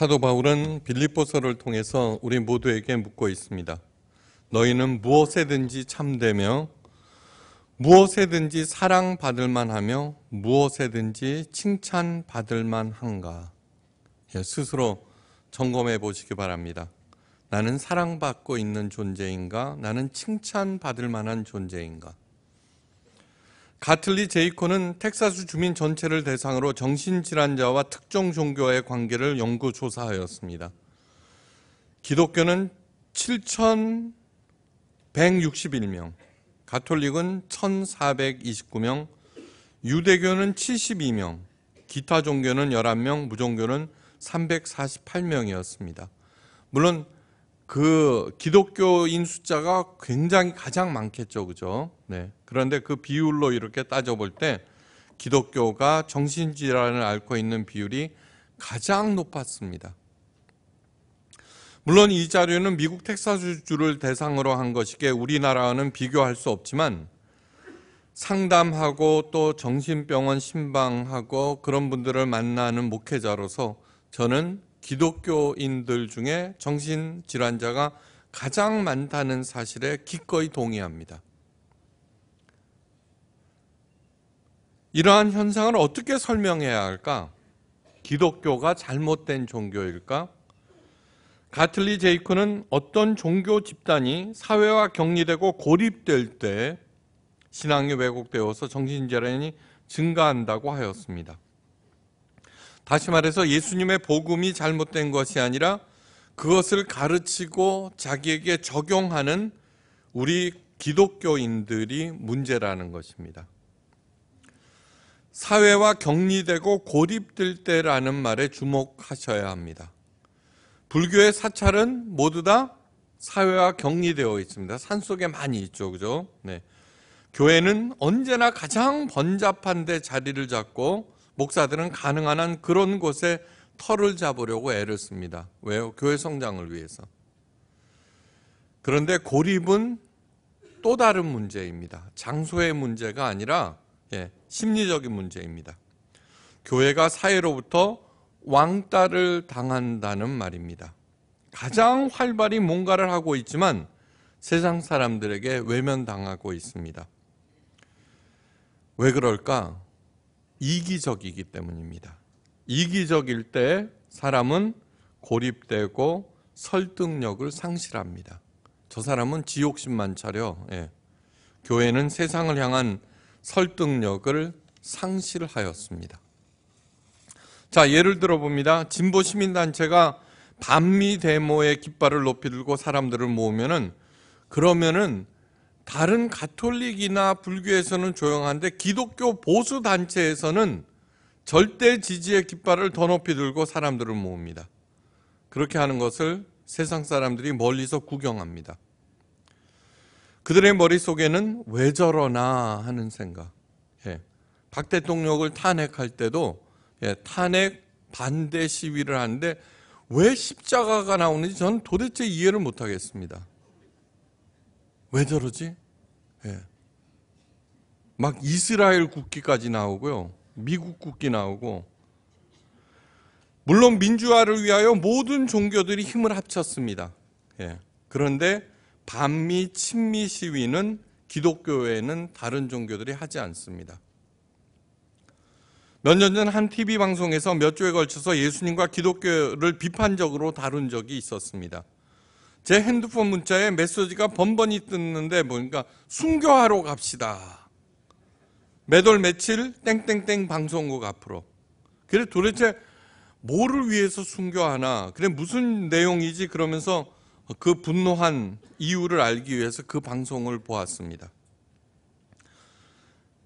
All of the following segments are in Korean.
사도 바울은 빌립보서를 통해서 우리 모두에게 묻고 있습니다. 너희는 무엇에든지 참되며 무엇에든지 사랑받을 만하며 무엇에든지 칭찬받을 만한가 예, 스스로 점검해 보시기 바랍니다. 나는 사랑받고 있는 존재인가? 나는 칭찬받을 만한 존재인가? 가틀리 제이코는 텍사스 주민 전체를 대상으로 정신질환자와 특정 종교와의 관계를 연구 조사하였습니다. 기독교는 7,161명, 가톨릭은 1,429명, 유대교는 72명, 기타 종교는 11명, 무종교는 348명이었습니다. 물론 그 기독교인 숫자가 굉장히 가장 많겠죠, 그죠? 네. 그런데 그 비율로 이렇게 따져볼 때 기독교가 정신질환을 앓고 있는 비율이 가장 높았습니다. 물론 이 자료는 미국 텍사스주를 대상으로 한 것이기에 우리나라와는 비교할 수 없지만 상담하고 또 정신병원 신방하고 그런 분들을 만나는 목회자로서 저는 기독교인들 중에 정신질환자가 가장 많다는 사실에 기꺼이 동의합니다. 이러한 현상을 어떻게 설명해야 할까? 기독교가 잘못된 종교일까? 가틀리 제이크는 어떤 종교 집단이 사회와 격리되고 고립될 때 신앙이 왜곡되어서 정신질환이 증가한다고 하였습니다. 다시 말해서 예수님의 복음이 잘못된 것이 아니라 그것을 가르치고 자기에게 적용하는 우리 기독교인들이 문제라는 것입니다. 사회와 격리되고 고립될 때라는 말에 주목하셔야 합니다. 불교의 사찰은 모두 다 사회와 격리되어 있습니다. 산 속에 많이 있죠, 그죠? 네. 교회는 언제나 가장 번잡한 데 자리를 잡고 목사들은 가능한 한 그런 곳에 털을 잡으려고 애를 씁니다. 왜요? 교회 성장을 위해서. 그런데 고립은 또 다른 문제입니다. 장소의 문제가 아니라 예, 심리적인 문제입니다. 교회가 사회로부터 왕따를 당한다는 말입니다. 가장 활발히 뭔가를 하고 있지만 세상 사람들에게 외면당하고 있습니다. 왜 그럴까? 이기적이기 때문입니다. 이기적일 때 사람은 고립되고 설득력을 상실합니다. 저 사람은 지옥심만 차려. 예. 교회는 세상을 향한 설득력을 상실하였습니다. 자, 예를 들어 봅니다. 진보 시민단체가 반미 데모의 깃발을 높이 들고 사람들을 모으면은 그러면은 다른 가톨릭이나 불교에서는 조용한데 기독교 보수 단체에서는 절대 지지의 깃발을 더 높이 들고 사람들을 모읍니다. 그렇게 하는 것을 세상 사람들이 멀리서 구경합니다. 그들의 머릿속에는 왜 저러나 하는 생각. 예. 박 대통령을 탄핵할 때도 예, 탄핵 반대 시위를 하는데 왜 십자가가 나오는지 저는 도대체 이해를 못하겠습니다. 왜 저러지? 예. 막 이스라엘 국기까지 나오고요. 미국 국기 나오고. 물론 민주화를 위하여 모든 종교들이 힘을 합쳤습니다. 예. 그런데 반미 친미 시위는 기독교에는 다른 종교들이 하지 않습니다. 몇 년 전 한 TV 방송에서 몇 주에 걸쳐서 예수님과 기독교를 비판적으로 다룬 적이 있었습니다. 제 핸드폰 문자에 메시지가 번번이 뜨는데 보니까 순교하러 갑시다. 매달 며칠 땡땡땡 방송국 앞으로. 그래 도대체 뭐를 위해서 순교하나? 그래 무슨 내용이지? 그러면서 그 분노한 이유를 알기 위해서 그 방송을 보았습니다.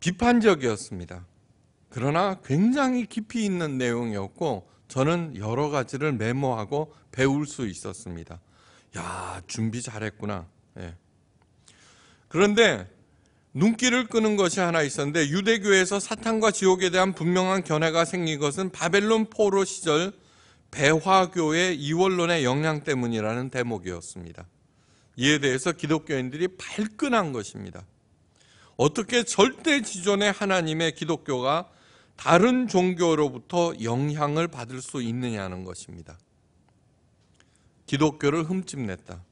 비판적이었습니다. 그러나 굉장히 깊이 있는 내용이었고 저는 여러 가지를 메모하고 배울 수 있었습니다. 야, 준비 잘했구나. 예. 그런데 눈길을 끄는 것이 하나 있었는데 유대교에서 사탄과 지옥에 대한 분명한 견해가 생긴 것은 바벨론 포로 시절 배화교의 이원론의 영향 때문이라는 대목이었습니다. 이에 대해서 기독교인들이 발끈한 것입니다. 어떻게 절대 지존의 하나님의 기독교가 다른 종교로부터 영향을 받을 수 있느냐는 것입니다. 기독교를 흠집냈다.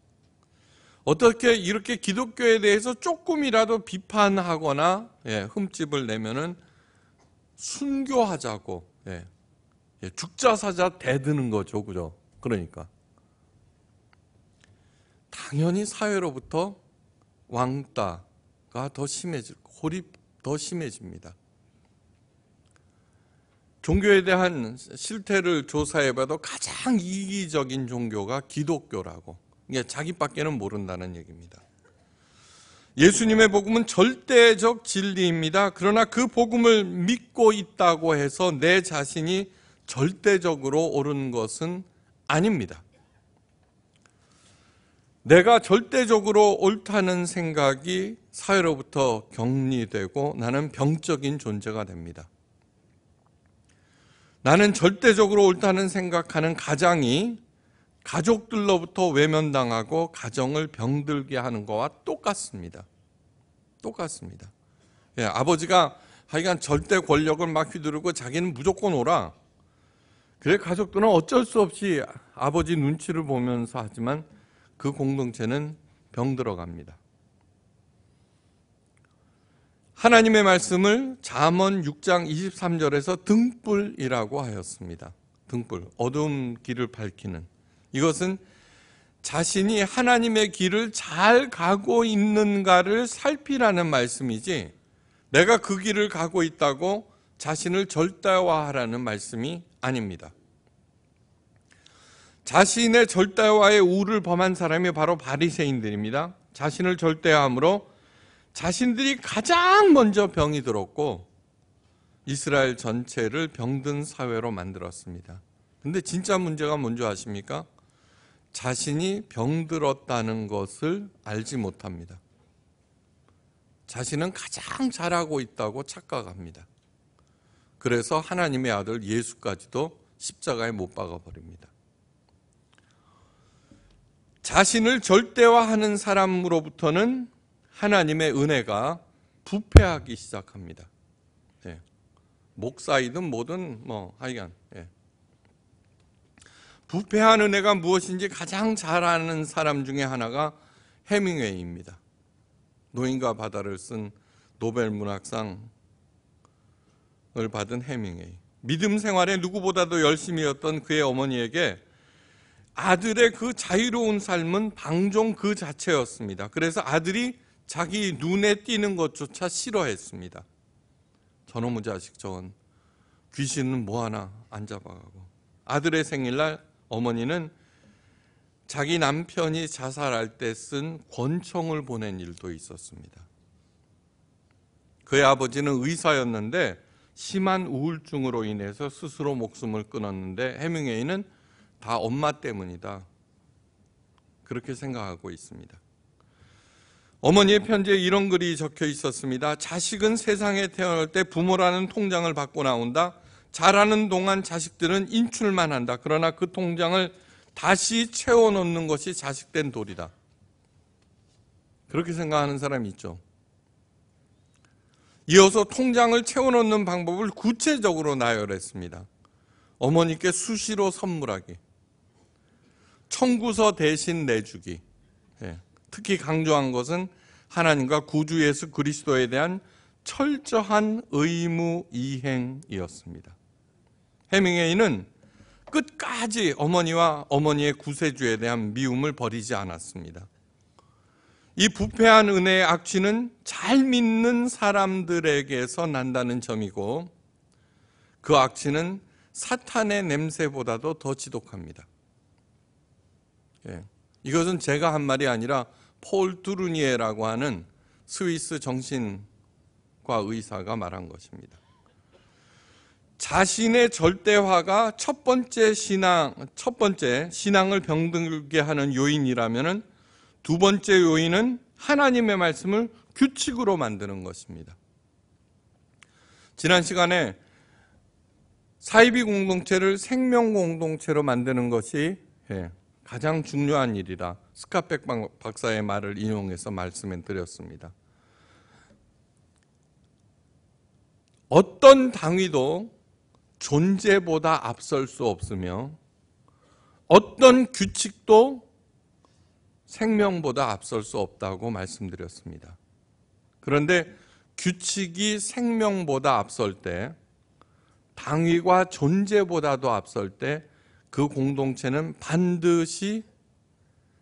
어떻게 이렇게 기독교에 대해서 조금이라도 비판하거나 예, 흠집을 내면은 순교하자고 예, 예, 죽자사자 대드는 거죠, 그죠? 그러니까 당연히 사회로부터 왕따가 더 심해질, 고립 더 심해집니다. 종교에 대한 실태를 조사해봐도 가장 이기적인 종교가 기독교라고. 이게 자기밖에는 모른다는 얘기입니다. 예수님의 복음은 절대적 진리입니다. 그러나 그 복음을 믿고 있다고 해서 내 자신이 절대적으로 옳은 것은 아닙니다. 내가 절대적으로 옳다는 생각이 사회로부터 격리되고 나는 병적인 존재가 됩니다. 나는 절대적으로 옳다는 생각하는 가장이 가족들로부터 외면당하고 가정을 병들게 하는 거와 똑같습니다. 똑같습니다. 예, 아버지가 하여간 절대 권력을 막 휘두르고 자기는 무조건 오라. 그래 가족들은 어쩔 수 없이 아버지 눈치를 보면서 하지만 그 공동체는 병들어 갑니다. 하나님의 말씀을 잠언 6장 23절에서 등불이라고 하였습니다. 등불, 어두운 길을 밝히는 이것은 자신이 하나님의 길을 잘 가고 있는가를 살피라는 말씀이지 내가 그 길을 가고 있다고 자신을 절대화하라는 말씀이 아닙니다. 자신의 절대화의 우를 범한 사람이 바로 바리새인들입니다. 자신을 절대함으로 자신들이 가장 먼저 병이 들었고 이스라엘 전체를 병든 사회로 만들었습니다. 근데 진짜 문제가 뭔지 아십니까? 자신이 병들었다는 것을 알지 못합니다. 자신은 가장 잘하고 있다고 착각합니다. 그래서 하나님의 아들 예수까지도 십자가에 못 박아버립니다. 자신을 절대화하는 사람으로부터는 하나님의 은혜가 부패하기 시작합니다. 예. 목사이든 뭐든 뭐 하여간 예. 부패한 은혜가 무엇인지 가장 잘 아는 사람 중에 하나가 해밍웨이입니다. 노인과 바다를 쓴 노벨 문학상을 받은 해밍웨이. 믿음 생활에 누구보다도 열심히였던 그의 어머니에게 아들의 그 자유로운 삶은 방종 그 자체였습니다. 그래서 아들이 자기 눈에 띄는 것조차 싫어했습니다. 저놈의 자식 저건 귀신은 뭐하나 안 잡아가고 아들의 생일날 어머니는 자기 남편이 자살할 때 쓴 권총을 보낸 일도 있었습니다. 그의 아버지는 의사였는데 심한 우울증으로 인해서 스스로 목숨을 끊었는데 해밍웨이는 다 엄마 때문이다. 그렇게 생각하고 있습니다. 어머니의 편지에 이런 글이 적혀 있었습니다. 자식은 세상에 태어날 때 부모라는 통장을 받고 나온다. 자라는 동안 자식들은 인출만 한다. 그러나 그 통장을 다시 채워놓는 것이 자식된 도리다. 그렇게 생각하는 사람이 있죠. 이어서 통장을 채워놓는 방법을 구체적으로 나열했습니다. 어머니께 수시로 선물하기. 청구서 대신 내주기. 예, 특히 강조한 것은 하나님과 구주 예수 그리스도에 대한 철저한 의무 이행이었습니다. 해밍웨이는 끝까지 어머니와 어머니의 구세주에 대한 미움을 버리지 않았습니다. 이 부패한 은혜의 악취는 잘 믿는 사람들에게서 난다는 점이고 그 악취는 사탄의 냄새보다도 더 지독합니다. 예, 이것은 제가 한 말이 아니라 폴 두르니에라고 하는 스위스 정신과 의사가 말한 것입니다. 자신의 절대화가 첫 번째 신앙, 첫 번째 신앙을 병들게 하는 요인이라면두 번째 요인은 하나님의 말씀을 규칙으로 만드는 것입니다. 지난 시간에 사이비 공동체를 생명 공동체로 만드는 것이 예, 가장 중요한 일이다. 스카펙 박사의 말을 인용해서 말씀을 드렸습니다. 어떤 당위도 존재보다 앞설 수 없으며 어떤 규칙도 생명보다 앞설 수 없다고 말씀드렸습니다. 그런데 규칙이 생명보다 앞설 때 당위가 존재보다도 앞설 때 그 공동체는 반드시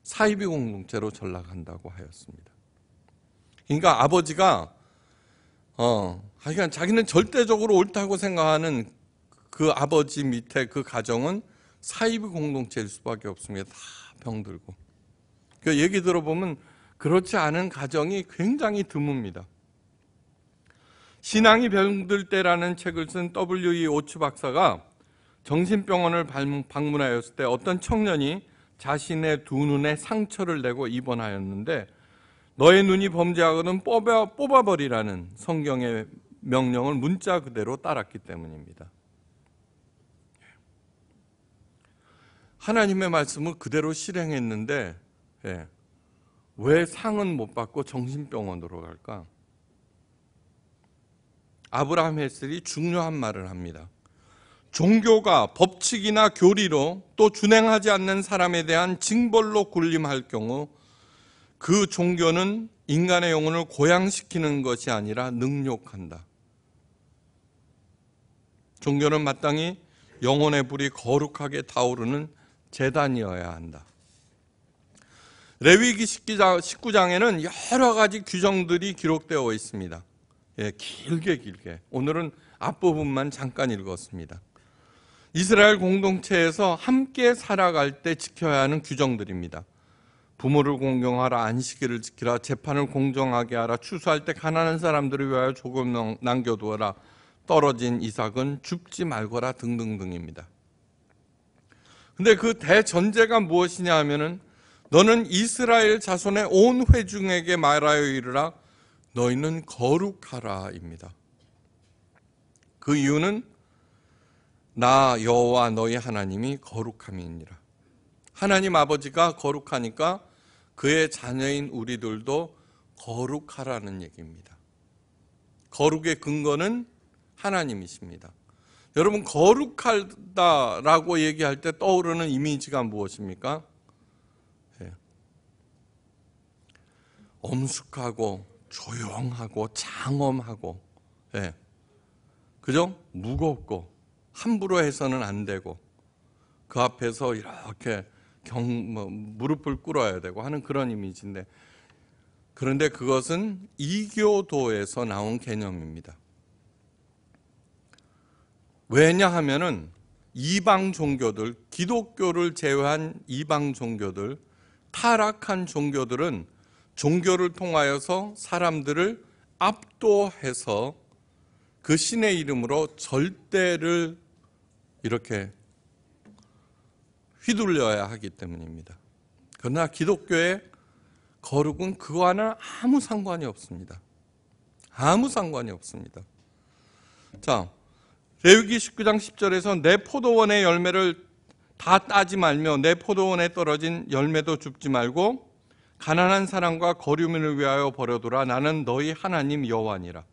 사이비 공동체로 전락한다고 하였습니다. 그러니까 아버지가 어, 하여간 자기는 절대적으로 옳다고 생각하는 그 아버지 밑에 그 가정은 사이비 공동체일 수밖에 없습니다. 다 병들고. 그 얘기 들어보면 그렇지 않은 가정이 굉장히 드뭅니다. 신앙이 병들 때라는 책을 쓴 W.E. 오츠 박사가 정신병원을 방문하였을 때 어떤 청년이 자신의 두 눈에 상처를 내고 입원하였는데 너의 눈이 범죄하거든 뽑아, 뽑아버리라는 성경의 명령을 문자 그대로 따랐기 때문입니다. 예. 하나님의 말씀을 그대로 실행했는데 예. 왜 상은 못 받고 정신병원으로 갈까? 아브라함 헬셀이 중요한 말을 합니다. 종교가 법칙이나 교리로 또 준행하지 않는 사람에 대한 징벌로 군림할 경우 그 종교는 인간의 영혼을 고양시키는 것이 아니라 능욕한다. 종교는 마땅히 영혼의 불이 거룩하게 타오르는 재단이어야 한다. 레위기 19장에는 여러 가지 규정들이 기록되어 있습니다. 예, 길게 길게. 오늘은 앞부분만 잠깐 읽었습니다. 이스라엘 공동체에서 함께 살아갈 때 지켜야 하는 규정들입니다. 부모를 공경하라, 안식일을 지키라, 재판을 공정하게 하라, 추수할 때 가난한 사람들을 위하여 조금 남겨두어라, 떨어진 이삭은 죽지 말거라 등등등입니다. 근데 그 대전제가 무엇이냐 하면은 너는 이스라엘 자손의 온 회중에게 말하여 이르라 너희는 거룩하라입니다. 그 이유는 나 여호와 너희 하나님이 거룩함이니라. 하나님 아버지가 거룩하니까 그의 자녀인 우리들도 거룩하라는 얘기입니다. 거룩의 근거는 하나님이십니다. 여러분 거룩하다라고 얘기할 때 떠오르는 이미지가 무엇입니까? 네. 엄숙하고 조용하고 장엄하고, 네. 그죠? 무겁고 함부로 해서는 안 되고 그 앞에서 이렇게 경, 뭐, 무릎을 꿇어야 되고 하는 그런 이미지인데 그런데 그것은 이교도에서 나온 개념입니다. 왜냐하면은 이방 종교들, 기독교를 제외한 이방 종교들, 타락한 종교들은 종교를 통하여서 사람들을 압도해서 그 신의 이름으로 절대를 이렇게 휘둘려야 하기 때문입니다. 그러나 기독교의 거룩은 그와는 아무 상관이 없습니다. 아무 상관이 없습니다. 자, 레위기 19장 10절에서 내 포도원의 열매를 다 따지 말며 내 포도원에 떨어진 열매도 줍지 말고 가난한 사람과 거류민을 위하여 버려두라 나는 너희 하나님 여호와니라.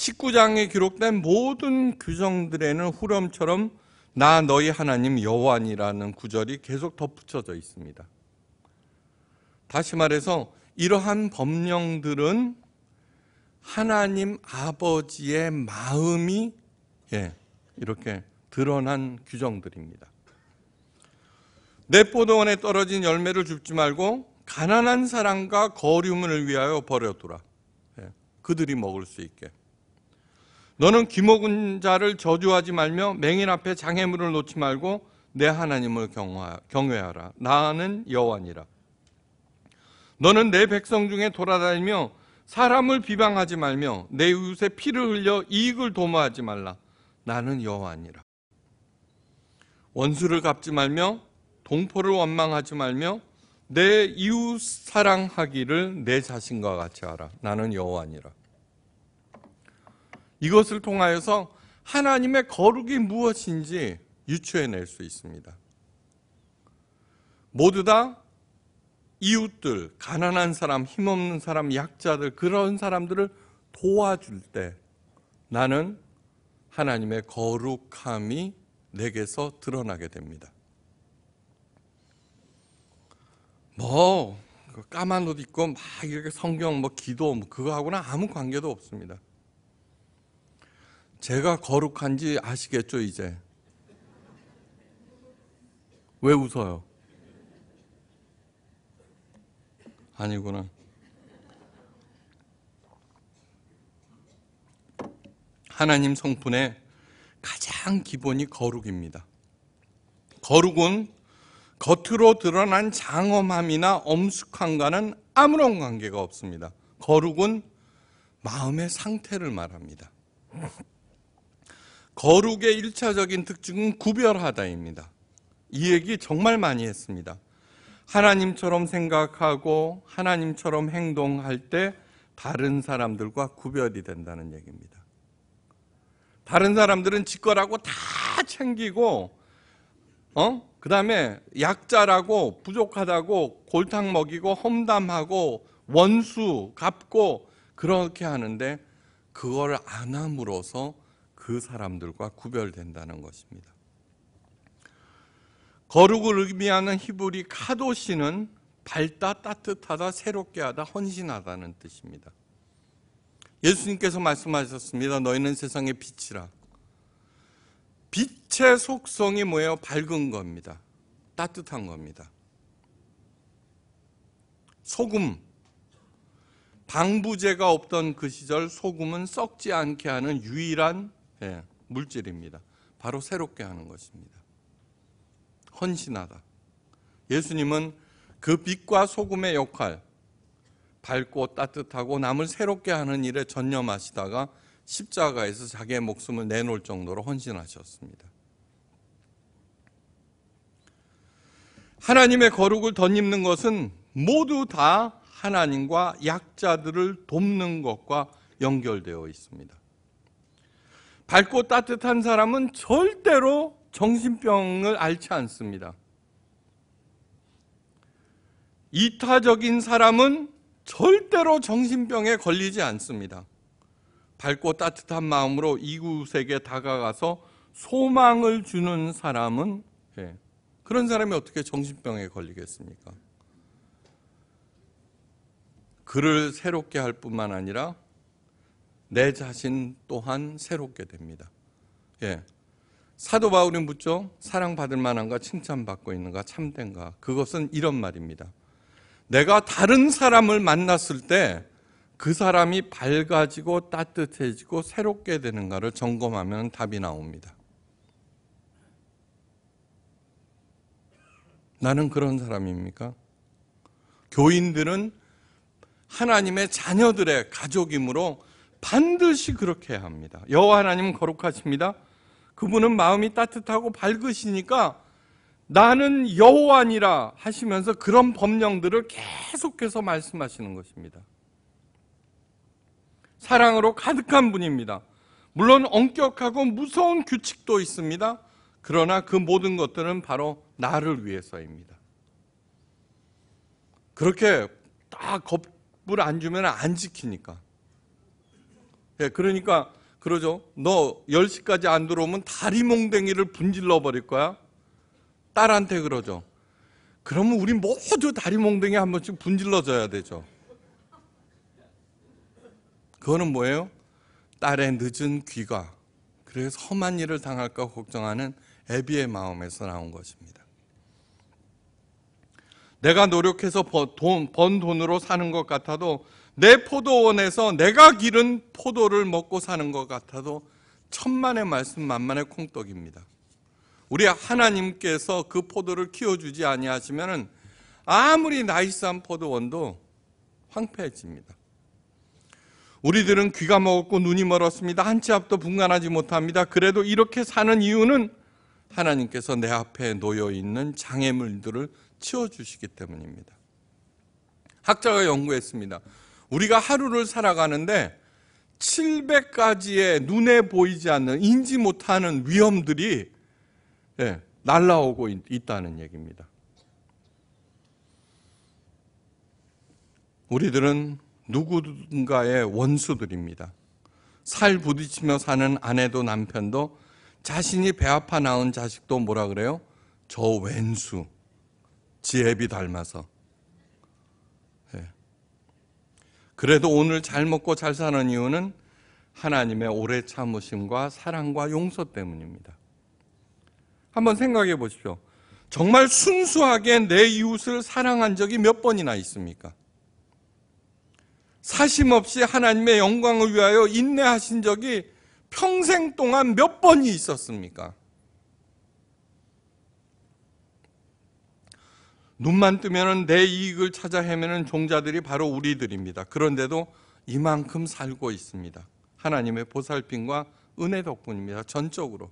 19장에 기록된 모든 규정들에는 후렴처럼 나 너희 하나님 여호와니라는 구절이 계속 덧붙여져 있습니다. 다시 말해서 이러한 법령들은 하나님 아버지의 마음이 예, 이렇게 드러난 규정들입니다. 내포도원에 떨어진 열매를 줍지 말고 가난한 사람과 거류문을 위하여 버려두라. 예, 그들이 먹을 수 있게. 너는 귀먹은 자를 저주하지 말며 맹인 앞에 장애물을 놓지 말고 내 하나님을 경외하라. 나는 여호와니라. 너는 내 백성 중에 돌아다니며 사람을 비방하지 말며 내이웃 피를 흘려 이익을 도모하지 말라. 나는 여호와니라. 원수를 갚지 말며 동포를 원망하지 말며 내 이웃 사랑하기를 내 자신과 같이 하라. 나는 여호와니라. 이것을 통하여서 하나님의 거룩이 무엇인지 유추해낼 수 있습니다. 모두 다 이웃들, 가난한 사람, 힘없는 사람, 약자들, 그런 사람들을 도와줄 때 나는 하나님의 거룩함이 내게서 드러나게 됩니다. 뭐, 그 까만 옷 입고 막 이렇게 성경 뭐 기도 뭐 그거하고는 아무 관계도 없습니다. 제가 거룩한지 아시겠죠, 이제? 왜 웃어요? 아니구나. 하나님 성품의 가장 기본이 거룩입니다. 거룩은 겉으로 드러난 장엄함이나 엄숙함과는 아무런 관계가 없습니다. 거룩은 마음의 상태를 말합니다. 거룩의 일차적인 특징은 구별하다입니다. 이 얘기 정말 많이 했습니다. 하나님처럼 생각하고 하나님처럼 행동할 때 다른 사람들과 구별이 된다는 얘기입니다. 다른 사람들은 직거라고 다 챙기고, 어? 그 다음에 약자라고 부족하다고 골탕 먹이고 험담하고 원수 갚고 그렇게 하는데 그걸 안 함으로써 그 사람들과 구별된다는 것입니다. 거룩을 의미하는 히브리 카도시는 밝다 따뜻하다 새롭게 하다 헌신하다는 뜻입니다. 예수님께서 말씀하셨습니다. 너희는 세상의 빛이라. 빛의 속성이 뭐예요? 밝은 겁니다. 따뜻한 겁니다. 소금. 방부제가 없던 그 시절 소금은 썩지 않게 하는 유일한 예, 물질입니다. 바로 새롭게 하는 것입니다. 헌신하다. 예수님은 그 빛과 소금의 역할, 밝고 따뜻하고 남을 새롭게 하는 일에 전념하시다가 십자가에서 자기의 목숨을 내놓을 정도로 헌신하셨습니다. 하나님의 거룩을 덧입는 것은 모두 다 하나님과 약자들을 돕는 것과 연결되어 있습니다. 밝고 따뜻한 사람은 절대로 정신병을 앓지 않습니다. 이타적인 사람은 절대로 정신병에 걸리지 않습니다. 밝고 따뜻한 마음으로 이웃에게 다가가서 소망을 주는 사람은 예, 그런 사람이 어떻게 정신병에 걸리겠습니까? 그를 새롭게 할 뿐만 아니라 내 자신 또한 새롭게 됩니다. 예. 사도 바울이 묻죠. 사랑받을 만한가 칭찬받고 있는가 참된가. 그것은 이런 말입니다. 내가 다른 사람을 만났을 때 그 사람이 밝아지고 따뜻해지고 새롭게 되는가를 점검하면 답이 나옵니다. 나는 그런 사람입니까? 교인들은 하나님의 자녀들의 가족이므로 반드시 그렇게 해야 합니다. 여호와 하나님은 거룩하십니다. 그분은 마음이 따뜻하고 밝으시니까 나는 여호와니라 하시면서 그런 법령들을 계속해서 말씀하시는 것입니다. 사랑으로 가득한 분입니다. 물론 엄격하고 무서운 규칙도 있습니다. 그러나 그 모든 것들은 바로 나를 위해서입니다. 그렇게 딱 겁을 안 주면 안 지키니까. 예, 그러니까 그러죠. 너 10시까지 안 들어오면 다리 몽댕이를 분질러 버릴 거야. 딸한테 그러죠. 그러면 우리 모두 다리 몽댕이 한 번씩 분질러줘야 되죠. 그거는 뭐예요? 딸의 늦은 귀가 그래서 험한 일을 당할까 걱정하는 애비의 마음에서 나온 것입니다. 내가 노력해서 돈, 번 돈으로 사는 것 같아도 내 포도원에서 내가 기른 포도를 먹고 사는 것 같아도 천만의 말씀 만만의 콩떡입니다. 우리 하나님께서 그 포도를 키워주지 아니하시면 아무리 나이스한 포도원도 황폐해집니다. 우리들은 귀가 먹었고 눈이 멀었습니다. 한치 앞도 분간하지 못합니다. 그래도 이렇게 사는 이유는 하나님께서 내 앞에 놓여 있는 장애물들을 치워주시기 때문입니다. 학자가 연구했습니다. 우리가 하루를 살아가는데 700가지의 눈에 보이지 않는 인지 못하는 위험들이 예, 날라오고 있다는 얘기입니다. 우리들은 누구든가의 원수들입니다. 살 부딪히며 사는 아내도 남편도 자신이 배 아파 낳은 자식도 뭐라 그래요? 저 왼수 지혜비 닮아서 그래도 오늘 잘 먹고 잘 사는 이유는 하나님의 오래 참으심과 사랑과 용서 때문입니다. 한번 생각해 보십시오. 정말 순수하게 내 이웃을 사랑한 적이 몇 번이나 있습니까? 사심 없이 하나님의 영광을 위하여 인내하신 적이 평생 동안 몇 번이 있었습니까? 눈만 뜨면내 이익을 찾아 헤매는 종자들이 바로 우리들입니다. 그런데도 이만큼 살고 있습니다. 하나님의 보살핌과 은혜 덕분입니다. 전적으로.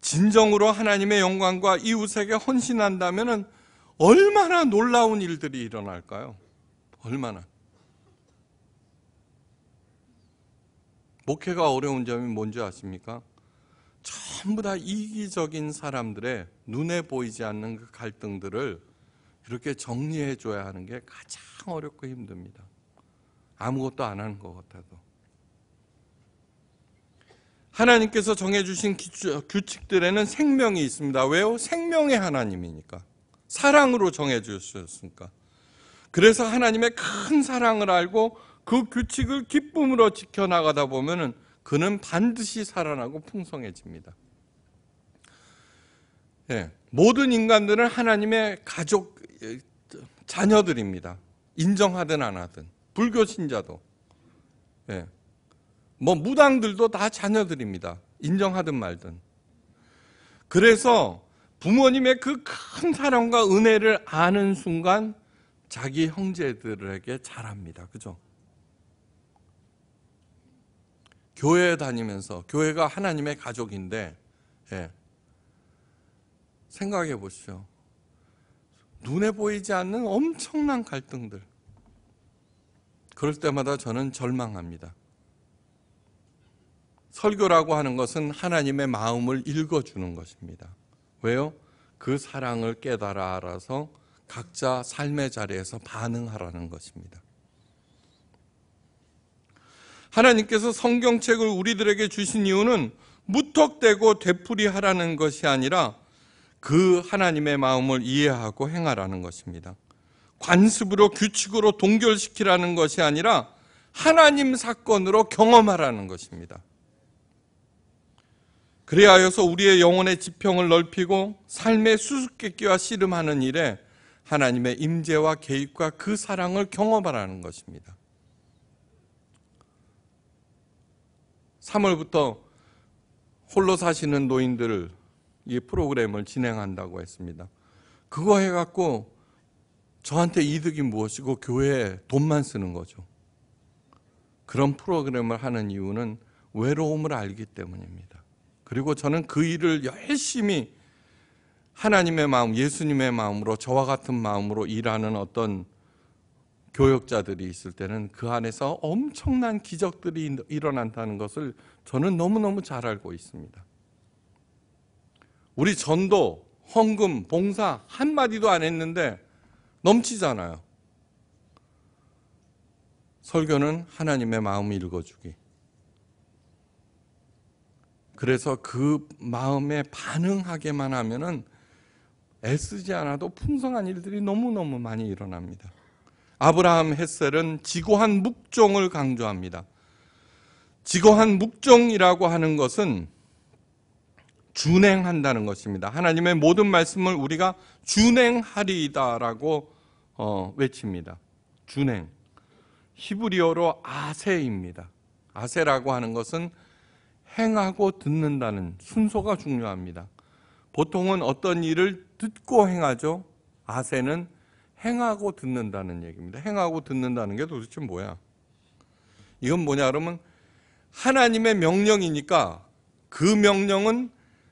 진정으로 하나님의 영광과 이웃에게 헌신한다면 얼마나 놀라운 일들이 일어날까요? 얼마나. 목회가 어려운 점이 뭔지 아십니까? 전부 다 이기적인 사람들의 눈에 보이지 않는 그 갈등들을 이렇게 정리해 줘야 하는 게 가장 어렵고 힘듭니다. 아무것도 안 하는 것 같아도. 하나님께서 정해주신 규칙들에는 생명이 있습니다. 왜요? 생명의 하나님이니까. 사랑으로 정해주셨으니까. 그래서 하나님의 큰 사랑을 알고 그 규칙을 기쁨으로 지켜나가다 보면은 그는 반드시 살아나고 풍성해집니다. 예, 모든 인간들은 하나님의 가족 예, 자녀들입니다. 인정하든 안 하든 불교 신자도 예, 뭐 무당들도 다 자녀들입니다. 인정하든 말든 그래서 부모님의 그 큰 사랑과 은혜를 아는 순간 자기 형제들에게 잘합니다. 그죠? 교회에 다니면서 교회가 하나님의 가족인데 예. 생각해 보시죠. 눈에 보이지 않는 엄청난 갈등들. 그럴 때마다 저는 절망합니다. 설교라고 하는 것은 하나님의 마음을 읽어주는 것입니다. 왜요? 그 사랑을 깨달아 알아서 각자 삶의 자리에서 반응하라는 것입니다. 하나님께서 성경책을 우리들에게 주신 이유는 무턱대고 되풀이하라는 것이 아니라 그 하나님의 마음을 이해하고 행하라는 것입니다. 관습으로 규칙으로 동결시키라는 것이 아니라 하나님 사건으로 경험하라는 것입니다. 그래하여서 우리의 영혼의 지평을 넓히고 삶의 수수께끼와 씨름하는 일에 하나님의 임재와 개입과 그 사랑을 경험하라는 것입니다. 3월부터 홀로 사시는 노인들을 이 프로그램을 진행한다고 했습니다. 그거 해갖고 저한테 이득이 무엇이고 교회에 돈만 쓰는 거죠. 그런 프로그램을 하는 이유는 외로움을 알기 때문입니다. 그리고 저는 그 일을 열심히 하나님의 마음, 예수님의 마음으로 저와 같은 마음으로 일하는 어떤 교역자들이 있을 때는 그 안에서 엄청난 기적들이 일어난다는 것을 저는 너무너무 잘 알고 있습니다. 우리 전도, 헌금, 봉사 한마디도 안 했는데 넘치잖아요. 설교는 하나님의 마음을 읽어주기. 그래서 그 마음에 반응하게만 하면 애쓰지 않아도 풍성한 일들이 너무너무 많이 일어납니다. 아브라함 헤셀은 지고한 묵종을 강조합니다. 지고한 묵종이라고 하는 것은 준행한다는 것입니다. 하나님의 모든 말씀을 우리가 준행하리이다라고 어, 외칩니다. 준행. 히브리어로 아세입니다. 아세라고 하는 것은 행하고 듣는다는 순서가 중요합니다. 보통은 어떤 일을 듣고 행하죠. 아세는 행하고 듣는다는 얘기입니다. 행하고 듣는다는 게 도대체 뭐야? 이건 뭐냐 그러면 하나님의 명령이니까 그 명령은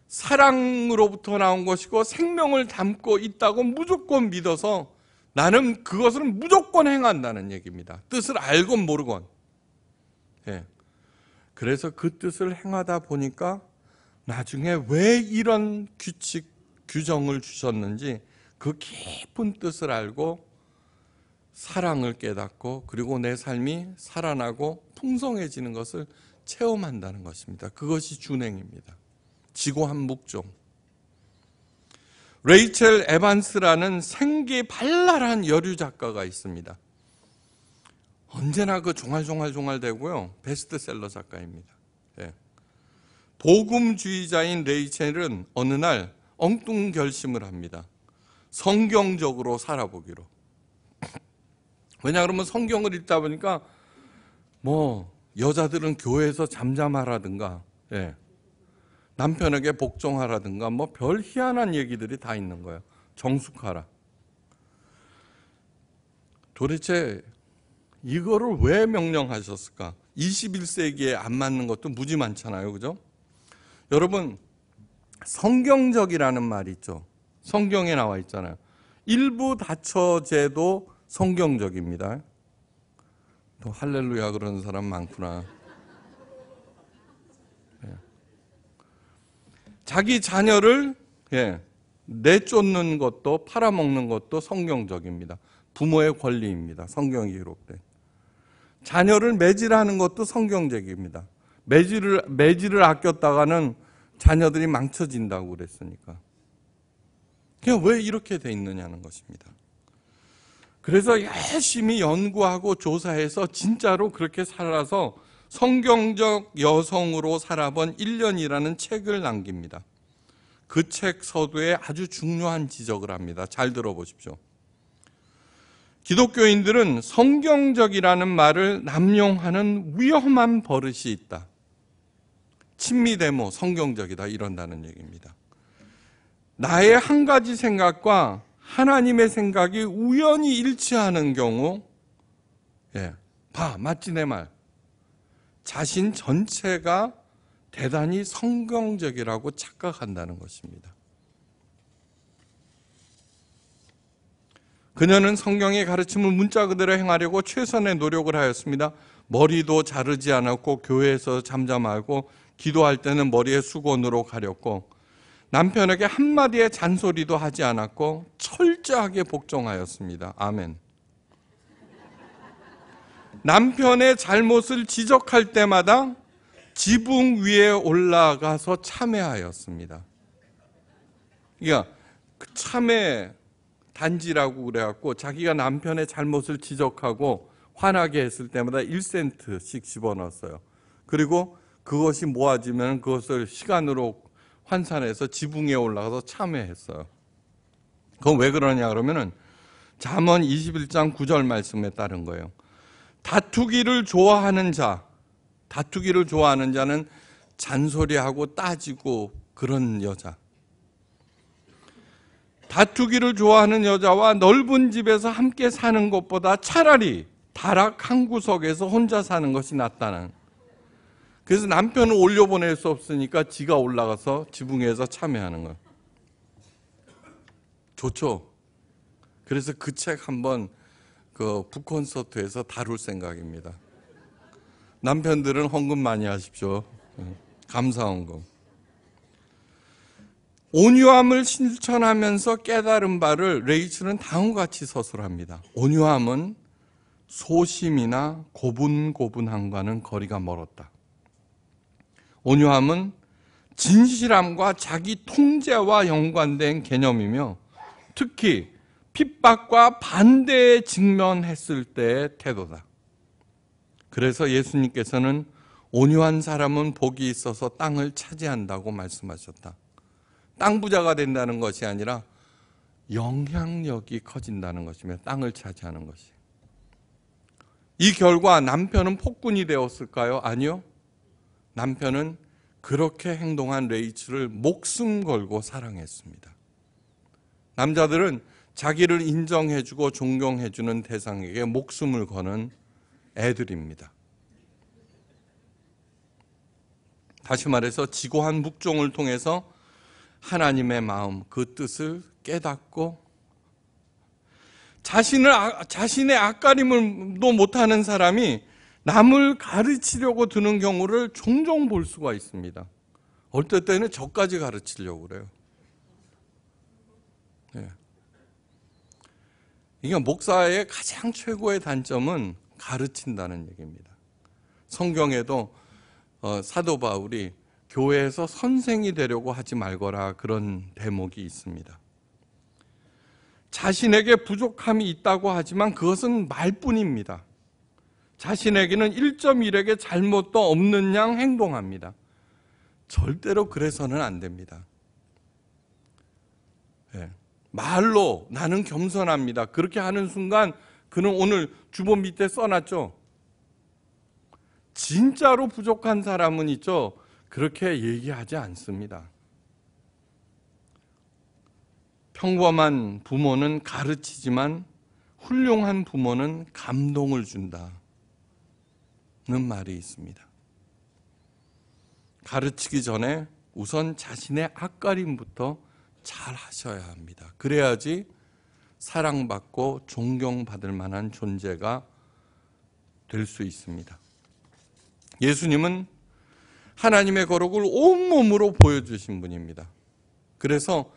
사랑으로부터 나온 것이고 생명을 담고 있다고 무조건 믿어서 나는 그것을 무조건 행한다는 얘기입니다. 뜻을 알건 모르건. 예. 그래서 그 뜻을 행하다 보니까 나중에 왜 이런 규칙, 규정을 주셨는지 그 깊은 뜻을 알고 사랑을 깨닫고 그리고 내 삶이 살아나고 풍성해지는 것을 체험한다는 것입니다. 그것이 준행입니다. 지고한묵종 레이첼 에반스라는 생기 발랄한 여류 작가가 있습니다. 언제나 그 종알종알종알 되고요. 베스트셀러 작가입니다. 예. 복음주의자인 레이첼은 어느 날 엉뚱 결심을 합니다. 성경적으로 살아보기로. 왜냐 그러면 성경을 읽다 보니까 뭐 여자들은 교회에서 잠잠하라든가 예. 남편에게 복종하라든가 뭐 별 희한한 얘기들이 다 있는 거예요. 정숙하라. 도대체 이거를 왜 명령하셨을까? 21세기에 안 맞는 것도 무지 많잖아요. 그죠? 여러분 성경적이라는 말이 있죠. 성경에 나와 있잖아요. 일부 다처제도 성경적입니다. 또 할렐루야 그런 사람 많구나. 예. 자기 자녀를 예, 내쫓는 것도 팔아먹는 것도 성경적입니다. 부모의 권리입니다. 성경이 기록된. 자녀를 매질하는 것도 성경적입니다. 매질을 매질을 아꼈다가는 자녀들이 망쳐진다고 그랬으니까. 그게왜 이렇게 돼 있느냐는 것입니다. 그래서 열심히 연구하고 조사해서 진짜로 그렇게 살아서 성경적 여성으로 살아본 1년이라는 책을 남깁니다. 그 책 서두에 아주 중요한 지적을 합니다. 잘 들어보십시오. 기독교인들은 성경적이라는 말을 남용하는 위험한 버릇이 있다. 친미대모 성경적이다 이런다는 얘기입니다. 나의 한 가지 생각과 하나님의 생각이 우연히 일치하는 경우, 예, 봐, 맞지 내 말. 자신 전체가 대단히 성경적이라고 착각한다는 것입니다. 그녀는 성경의 가르침을 문자 그대로 행하려고 최선의 노력을 하였습니다. 머리도 자르지 않았고 교회에서 잠잠하고 기도할 때는 머리에 수건으로 가렸고 남편에게 한마디의 잔소리도 하지 않았고 철저하게 복종하였습니다. 아멘. 남편의 잘못을 지적할 때마다 지붕 위에 올라가서 참회하였습니다. 그러니까 그 참회 단지라고 그래갖고 자기가 남편의 잘못을 지적하고 화나게 했을 때마다 1센트씩 집어넣었어요. 그리고 그것이 모아지면 그것을 시간으로 환산해서 지붕에 올라가서 참회했어요. 그건 왜 그러냐 그러면은 잠언 21장 9절 말씀에 따른 거예요. 다투기를 좋아하는 자, 다투기를 좋아하는 자는 잔소리하고 따지고 그런 여자. 다투기를 좋아하는 여자와 넓은 집에서 함께 사는 것보다 차라리 다락 한 구석에서 혼자 사는 것이 낫다는 그래서 남편을 올려보낼 수 없으니까 지가 올라가서 지붕에서 참여하는 거 좋죠. 그래서 그 책 한번 그 북콘서트에서 다룰 생각입니다. 남편들은 헌금 많이 하십시오. 예, 감사헌금. 온유함을 실천하면서 깨달은 바를 레이첼은 다음같이 서술합니다. 온유함은 소심이나 고분고분함과는 거리가 멀었다. 온유함은 진실함과 자기 통제와 연관된 개념이며 특히 핍박과 반대에 직면했을 때의 태도다. 그래서 예수님께서는 온유한 사람은 복이 있어서 땅을 차지한다고 말씀하셨다. 땅 부자가 된다는 것이 아니라 영향력이 커진다는 것이며 땅을 차지하는 것이. 이 결과 남편은 폭군이 되었을까요? 아니요. 남편은 그렇게 행동한 레이첼을 목숨 걸고 사랑했습니다. 남자들은 자기를 인정해주고 존경해주는 대상에게 목숨을 거는 애들입니다. 다시 말해서 지고한 묵종을 통해서 하나님의 마음, 그 뜻을 깨닫고 자신을, 아, 자신의 악가림을도 못하는 사람이 남을 가르치려고 드는 경우를 종종 볼 수가 있습니다. 어떨 때는 저까지 가르치려고 그래요. 네. 그러니까 목사의 가장 최고의 단점은 가르친다는 얘기입니다. 성경에도 어, 사도 바울이 교회에서 선생이 되려고 하지 말거라 그런 대목이 있습니다. 자신에게 부족함이 있다고 하지만 그것은 말뿐입니다. 자신에게는 1.1에게 잘못도 없는 양 행동합니다. 절대로 그래서는 안 됩니다. 네. 말로 나는 겸손합니다. 그렇게 하는 순간 그는 오늘 주보 밑에 써놨죠. 진짜로 부족한 사람은 있죠. 그렇게 얘기하지 않습니다. 평범한 부모는 가르치지만 훌륭한 부모는 감동을 준다. 라는 말이 있습니다. 가르치기 전에 우선 자신의 앞가림부터 잘 하셔야 합니다. 그래야지 사랑받고 존경받을 만한 존재가 될 수 있습니다. 예수님은 하나님의 거룩을 온몸으로 보여주신 분입니다. 그래서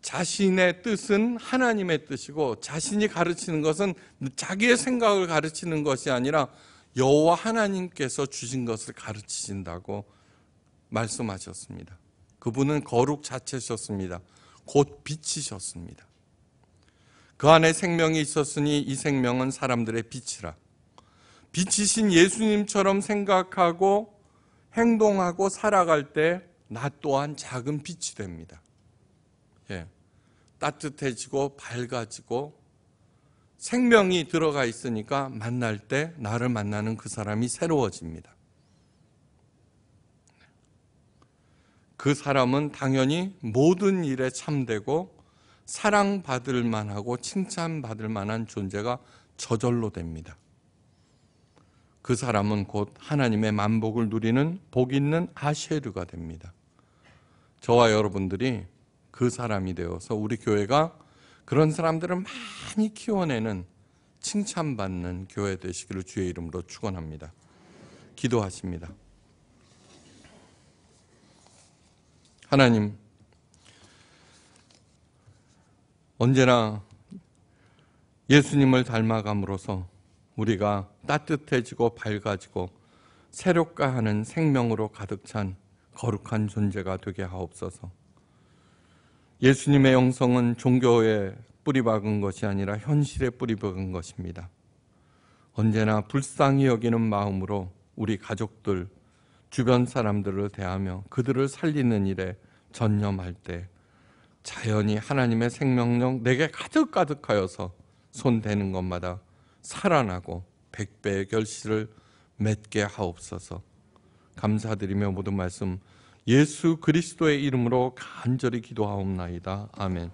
자신의 뜻은 하나님의 뜻이고 자신이 가르치는 것은 자기의 생각을 가르치는 것이 아니라 여호와 하나님께서 주신 것을 가르치신다고 말씀하셨습니다. 그분은 거룩 자체셨습니다. 곧 빛이셨습니다. 그 안에 생명이 있었으니 이 생명은 사람들의 빛이라. 빛이신 예수님처럼 생각하고 행동하고 살아갈 때 나 또한 작은 빛이 됩니다. 예. 따뜻해지고 밝아지고 생명이 들어가 있으니까 만날 때 나를 만나는 그 사람이 새로워집니다. 그 사람은 당연히 모든 일에 참되고 사랑받을 만하고 칭찬받을 만한 존재가 저절로 됩니다. 그 사람은 곧 하나님의 만복을 누리는 복 있는 아쉐르가 됩니다. 저와 여러분들이 그 사람이 되어서 우리 교회가 그런 사람들을 많이 키워내는 칭찬받는 교회 되시기를 주의 이름으로 축원합니다. 기도하십니다. 하나님 언제나 예수님을 닮아감으로써 우리가 따뜻해지고 밝아지고 새롭게 하는 생명으로 가득 찬 거룩한 존재가 되게 하옵소서. 예수님의 영성은 종교에 뿌리 박은 것이 아니라 현실에 뿌리 박은 것입니다. 언제나 불쌍히 여기는 마음으로 우리 가족들, 주변 사람들을 대하며 그들을 살리는 일에 전념할 때 자연히 하나님의 생명력 내게 가득가득하여서 손대는 것마다 살아나고 백배의 결실을 맺게 하옵소서 감사드리며 모든 말씀 예수 그리스도의 이름으로 간절히 기도하옵나이다. 아멘.